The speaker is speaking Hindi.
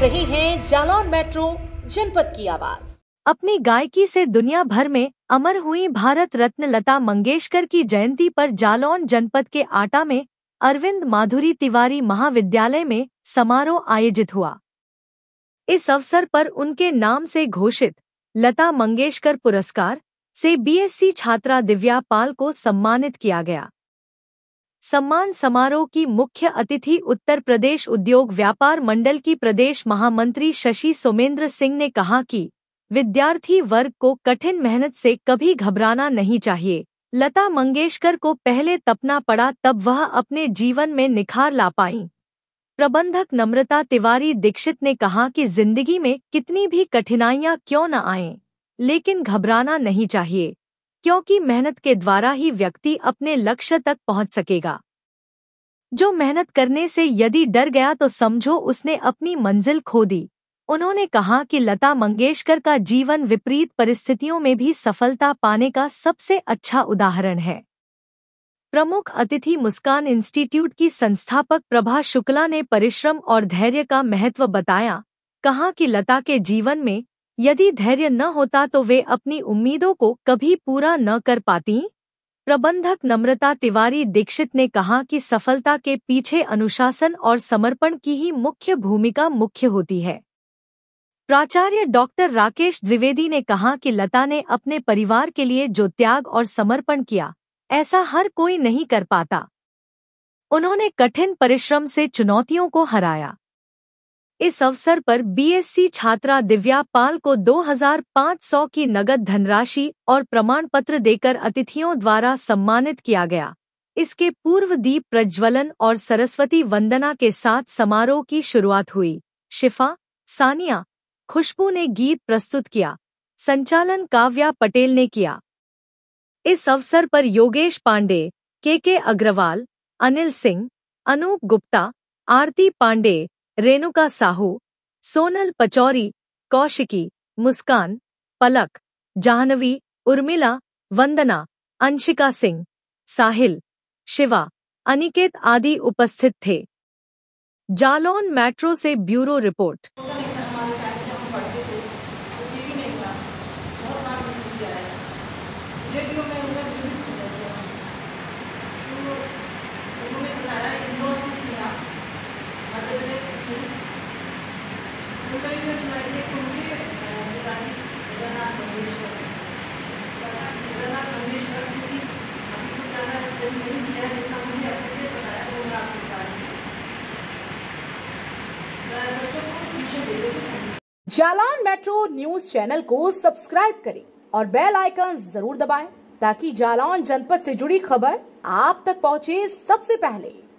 रहे हैं जालौन मेट्रो जनपद की आवाज अपनी गायकी से दुनिया भर में अमर हुई भारत रत्न लता मंगेशकर की जयंती पर जालौन जनपद के आटा में अरविंद माधुरी तिवारी महाविद्यालय में समारोह आयोजित हुआ इस अवसर पर उनके नाम से घोषित लता मंगेशकर पुरस्कार से बीएससी छात्रा दिव्या पाल को सम्मानित किया गया सम्मान समारोह की मुख्य अतिथि उत्तर प्रदेश उद्योग व्यापार मंडल की प्रदेश महामंत्री शशि सोमेंद्र सिंह ने कहा कि विद्यार्थी वर्ग को कठिन मेहनत से कभी घबराना नहीं चाहिए लता मंगेशकर को पहले तपना पड़ा तब वह अपने जीवन में निखार ला पाई प्रबंधक नम्रता तिवारी दीक्षित ने कहा कि जिंदगी में कितनी भी कठिनाइयां क्यों न आएं, लेकिन घबराना नहीं चाहिए क्योंकि मेहनत के द्वारा ही व्यक्ति अपने लक्ष्य तक पहुंच सकेगा जो मेहनत करने से यदि डर गया तो समझो उसने अपनी मंजिल खो दी उन्होंने कहा कि लता मंगेशकर का जीवन विपरीत परिस्थितियों में भी सफलता पाने का सबसे अच्छा उदाहरण है प्रमुख अतिथि मुस्कान इंस्टीट्यूट की संस्थापक प्रभा शुक्ला ने परिश्रम और धैर्य का महत्व बताया कहा कि लता के जीवन में यदि धैर्य न होता तो वे अपनी उम्मीदों को कभी पूरा न कर पाती प्रबंधक नम्रता तिवारी दीक्षित ने कहा कि सफलता के पीछे अनुशासन और समर्पण की ही मुख्य भूमिका मुख्य होती है प्राचार्य डॉक्टर राकेश द्विवेदी ने कहा कि लता ने अपने परिवार के लिए जो त्याग और समर्पण किया ऐसा हर कोई नहीं कर पाता उन्होंने कठिन परिश्रम से चुनौतियों को हराया इस अवसर पर बीएससी छात्रा दिव्या पाल को 2,500 की नगद धनराशि और प्रमाण पत्र देकर अतिथियों द्वारा सम्मानित किया गया इसके पूर्व दीप प्रज्वलन और सरस्वती वंदना के साथ समारोह की शुरुआत हुई शिफा सानिया खुशबू ने गीत प्रस्तुत किया संचालन काव्या पटेल ने किया इस अवसर पर योगेश पांडे के के अग्रवाल अनिल सिंह अनूप गुप्ता आरती पांडे रेणुका साहू सोनल पचौरी कौशिकी मुस्कान पलक जाह्नवी उर्मिला वंदना अंशिका सिंह साहिल शिवा अनिकेत आदि उपस्थित थे जालौन मेट्रो से ब्यूरो रिपोर्ट रेडियो में जालान मेट्रो न्यूज चैनल को सब्सक्राइब करें और बेल आइकन जरूर दबाएं ताकि जालान जनपद से जुड़ी खबर आप तक पहुंचे सबसे पहले